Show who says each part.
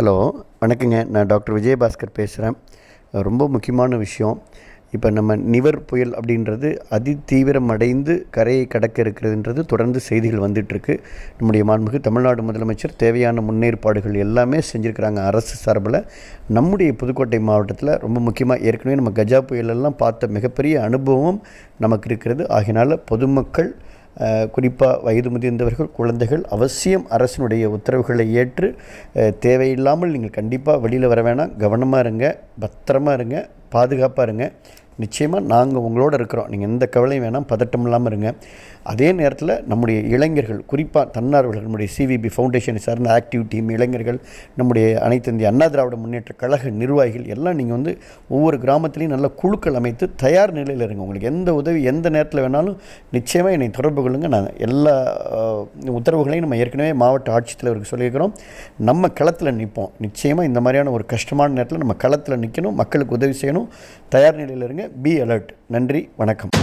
Speaker 1: hello வணக்கங்க நான் doctor Vijayabaskar பேசுகிறேன் ரொம்ப முக்கியமான விஷயம் இப்போ நம்ம நிவர் புயல் அப்படின்றது அதி தீவிரம் அடைந்து கரையை கடக்க இருக்கிறதுன்றது தொடர்ந்து செய்திகள் வந்துட்டுருக்கு நம்முடைய மாண்புக்கு தமிழ்நாடு முதலமைச்சர் தேவையான முன்னேற்பாடுகள் எல்லாமே செஞ்சுருக்கிறாங்க அரசு சார்பில் நம்முடைய புதுக்கோட்டை மாவட்டத்தில் ரொம்ப முக்கியமாக ஏற்கனவே நம்ம கஜா புயலெல்லாம் பார்த்த மிகப்பெரிய அனுபவம் நமக்கு இருக்கிறது ஆகினால பொதுமக்கள் குறிப்பாக வயது முதிர்ந்தவர்கள் குழந்தைகள் அவசியம் அரசினுடைய உத்தரவுகளை ஏற்று தேவையில்லாமல் நீங்கள் கண்டிப்பாக வெளியில் வர வேணாம் கவனமாக இருங்க பத்திரமா இருங்க பாதுகாப்பாக இருங்க நிச்சயமாக நாங்கள் உங்களோட இருக்கிறோம் நீங்கள் எந்த கவலையும் வேணாம் பதட்டம் இல்லாமல் இருங்க அதே நேரத்தில் நம்முடைய இளைஞர்கள் குறிப்பாக தன்னார்வலர்கள் நம்முடைய சிவிபி ஃபவுண்டேஷன் சார்ந்த ஆக்டிவ் டீம் இளைஞர்கள் நம்முடைய அனைத்து இந்திய அண்ணா திராவிட முன்னேற்ற கழக நிர்வாகிகள் எல்லாம் நீங்கள் வந்து ஒவ்வொரு கிராமத்துலேயும் நல்ல குழுக்கள் அமைத்து தயார் நிலையில் இருங்க உங்களுக்கு எந்த உதவி எந்த நேரத்தில் வேணாலும் நிச்சயமாக என்னை தொடர்பு கொள்ளுங்கள் நான் எல்லா உத்தரவுகளையும் நம்ம ஏற்கனவே மாவட்ட ஆட்சித்தலைவருக்கு சொல்லியிருக்கிறோம் நம்ம களத்தில் நிற்போம் நிச்சயமாக இந்த மாதிரியான ஒரு கஷ்டமான நேரத்தில் நம்ம களத்தில் நிற்கணும் மக்களுக்கு உதவி செய்யணும் தயார் நிலையில் இருங்க பி அலர்ட் நன்றி வணக்கம்